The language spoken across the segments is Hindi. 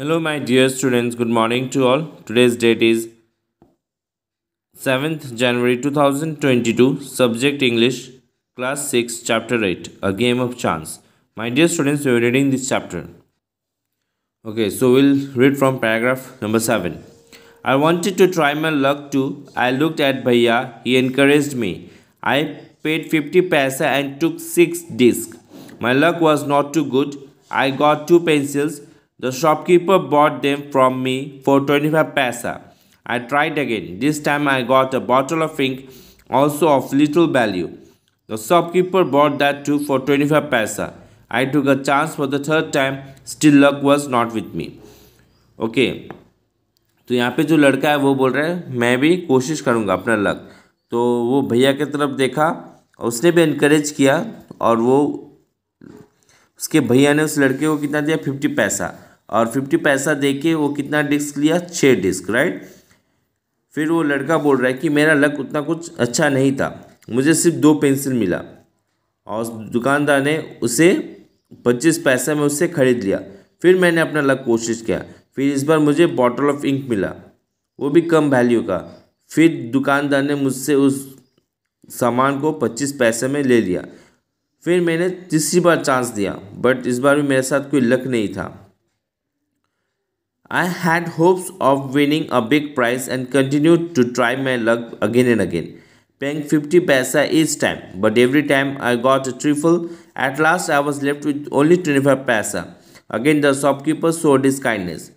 Hello my dear students, good morning to all. Today's date is 7th January 2022, subject English, class 6, chapter 8, A Game of Chance. My dear students, we are reading this chapter. Okay, so we'll read from paragraph number 7. I wanted to try my luck too. I looked at Bhaiya, he encouraged me. I paid 50 paisa and took 6 discs. My luck was not too good. I got 2 pencils The shopkeeper bought them from me for 25 paisa. I tried again. This time I got a bottle of ink, also of little value. The shopkeeper bought that too for 25 paisa. I took a chance for the third time. Still luck was not with me. Okay. तो यहाँ पे जो लड़का है वो बोल रहा है मैं भी कोशिश करूँगा अपना लक तो वो भैया की तरफ देखा उसने भी इनक्रेज किया और वो उसके भैया ने उस लड़के को कितना दिया फिफ्टी पैसा और फिफ्टी पैसा दे के वो कितना डिस्क लिया छः डिस्क राइट फिर वो लड़का बोल रहा है कि मेरा लक उतना कुछ अच्छा नहीं था मुझे सिर्फ दो पेंसिल मिला और दुकानदार ने उसे पच्चीस पैसे में उससे ख़रीद लिया फिर मैंने अपना लक कोशिश किया फिर इस बार मुझे बॉटल ऑफ इंक मिला वो भी कम वैल्यू का फिर दुकानदार ने मुझसे उस सामान को पच्चीस पैसे में ले लिया फिर मैंने तीसरी बार चांस दिया बट इस बार भी मेरे साथ कोई लक नहीं था I had hopes of winning a big prize and continued to try my luck again and again, paying 50 paisa each time. But every time I got a trifle, at last I was left with only 25 paisa. Again, the shopkeeper showed his kindness.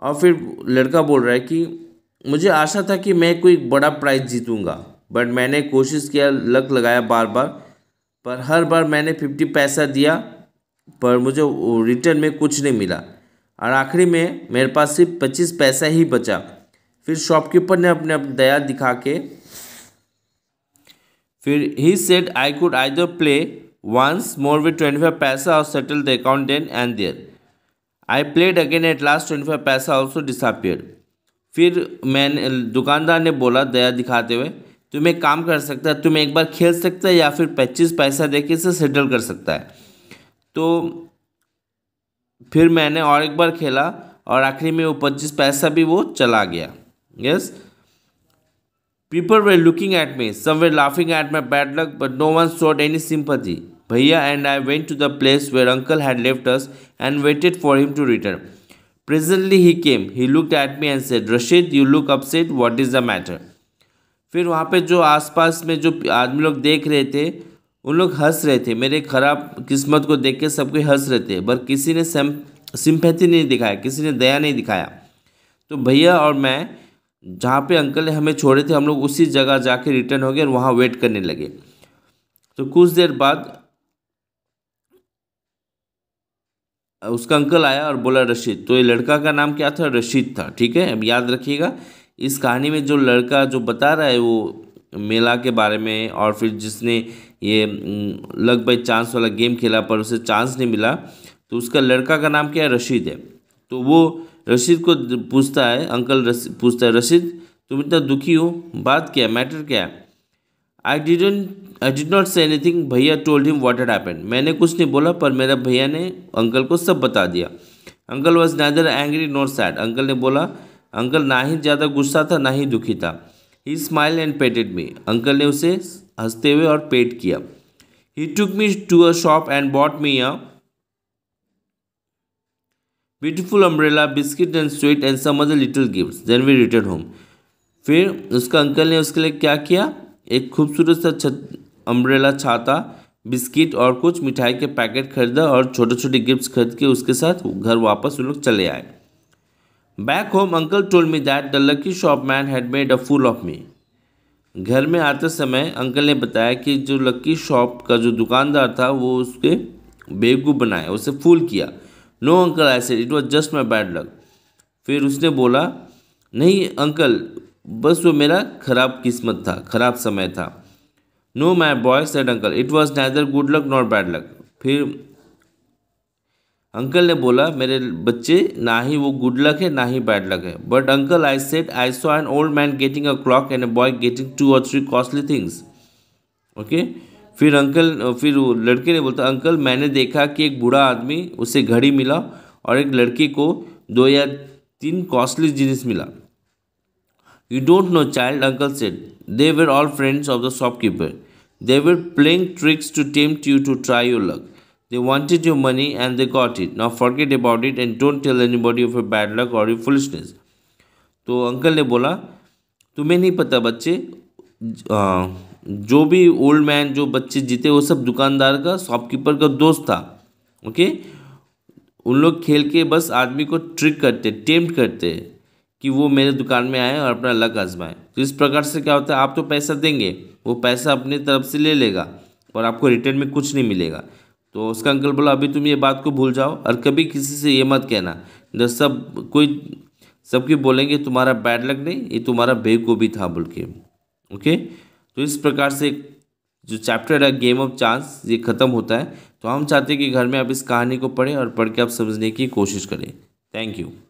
और फिर लड़का बोल रहा है कि मुझे आशा था कि मैं कोई बड़ा प्राइज जीतूंगा बट मैंने कोशिश किया लक लगाया बार बार पर हर बार मैंने फिफ्टी पैसा दिया पर मुझे रिटर्न में कुछ नहीं मिला और आखिरी में मेरे पास सिर्फ पच्चीस पैसा ही बचा फिर शॉपकीपर ने अपने दया दिखा के फिर ही सेट आई कुड आई दो प्ले विथ ट्वेंटी फाइव पैसा और settle the account account and there I played again at last twenty five पैसा ऑल्सो डिसअपियर फिर मैंने दुकानदार ने बोला दया दिखाते हुए तुम एक काम कर सकता है तुम एक बार खेल सकता है या फिर पच्चीस पैसा दे के इसे सेटल कर सकता है तो फिर मैंने और एक बार खेला और आखिरी में वो पच्चीस पैसा भी वो चला गया yes people were looking at me some were laughing at my bad luck but no one showed any sympathy भैया and I went to the place where uncle had left us and waited for him to return presently he came he look at me and said Rashid you look upset what is the matter फिर वहाँ पे जो आसपास में जो आदमी लोग देख रहे थे उन लोग हंस रहे थे मेरे खराब किस्मत को देख के सब कोई हंस रहे थे पर किसी ने सिंपैथी नहीं दिखाया किसी ने दया नहीं दिखाया तो भैया और मैं जहाँ पे अंकल ने हमें छोड़े थे हम लोग उसी जगह जाके रिटर्न हो गए और वहाँ वेट करने लगे तो कुछ देर बाद उसका अंकल आया और बोला रशीद तो ये लड़का का नाम क्या था रशीद था ठीक है अब याद रखिएगा इस कहानी में जो लड़का जो बता रहा है वो मेला के बारे में और फिर जिसने ये लग बाई चांस वाला गेम खेला पर उसे चांस नहीं मिला तो उसका लड़का का नाम क्या है रशीद है तो वो रशीद को पूछता है अंकल पूछता है रशीद तुम इतना दुखी हो बात क्या है मैटर क्या है I didn't I did not say anything भैया told him what had happen मैंने कुछ नहीं बोला पर मेरा भैया ने अंकल को सब बता दिया uncle was neither angry not sad uncle ने बोला अंकल ना ही ज़्यादा गुस्सा था ना ही दुखी था he smile and patted me uncle ने उसे हंसते हुए और पेट किया he took me to a shop and bought me a beautiful umbrella biscuit and sweet and some other little gift then we return home फिर उसका अंकल ने उसके लिए क्या किया एक खूबसूरत सा छत अम्ब्रेला छाता बिस्किट और कुछ मिठाई के पैकेट खरीदा और छोटे छोटे गिफ्ट्स खरीद के उसके साथ घर वापस उन लोग चले आए home uncle uncle me that the lucky shop man had made a fool of me घर में आते समय अंकल ने बताया कि जो लक्की शॉप का जो दुकानदार था वो उसके बेवकूफ़ बनाया उसे फूल किया no uncle I said it was just my bad luck फिर उसने बोला नहीं अंकल बस वो मेरा ख़राब किस्मत था ख़राब समय था no my boy said uncle it was neither good luck not bad luck फिर अंकल ने बोला मेरे बच्चे ना ही वो गुड लक है ना ही बैड लक है but uncle I said I saw an old man getting a clock and a boy getting two और थ्री कॉस्टली थिंग्स ओके फिर अंकल फिर लड़के ने बोलता अंकल मैंने देखा कि एक बूढ़ा आदमी उसे घड़ी मिला और एक लड़की को दो या तीन कॉस्टली जीनिस मिला you don't know child uncle said they were all friends of the shopkeeper they were playing tricks to tempt you to try your luck They wanted your money and they got it. Now forget about it and don't tell anybody of your bad luck or your foolishness. तो अंकल ने बोला तुम्हें नहीं पता बच्चे जो भी ओल्ड मैन जो बच्चे जीते वो सब दुकानदार का शॉपकीपर का दोस्त था ओके उन लोग खेल के बस आदमी को ट्रिक करते टेम्प्ट करते कि वो मेरे दुकान में आए और अपना लक आजमाए तो इस प्रकार से क्या होता है आप तो पैसा देंगे वो पैसा अपने तरफ से ले लेगा और आपको रिटर्न में कुछ नहीं मिलेगा तो उसका अंकल बोला अभी तुम ये बात को भूल जाओ और कभी किसी से ये मत कहना न सब कोई सबके बोलेंगे तुम्हारा बैड लक नहीं ये तुम्हारा बेवकूफ़ी था बोल के ओके तो इस प्रकार से जो चैप्टर है गेम ऑफ चांस ये ख़त्म होता है तो हम चाहते हैं कि घर में आप इस कहानी को पढ़ें और पढ़ के आप समझने की कोशिश करें थैंक यू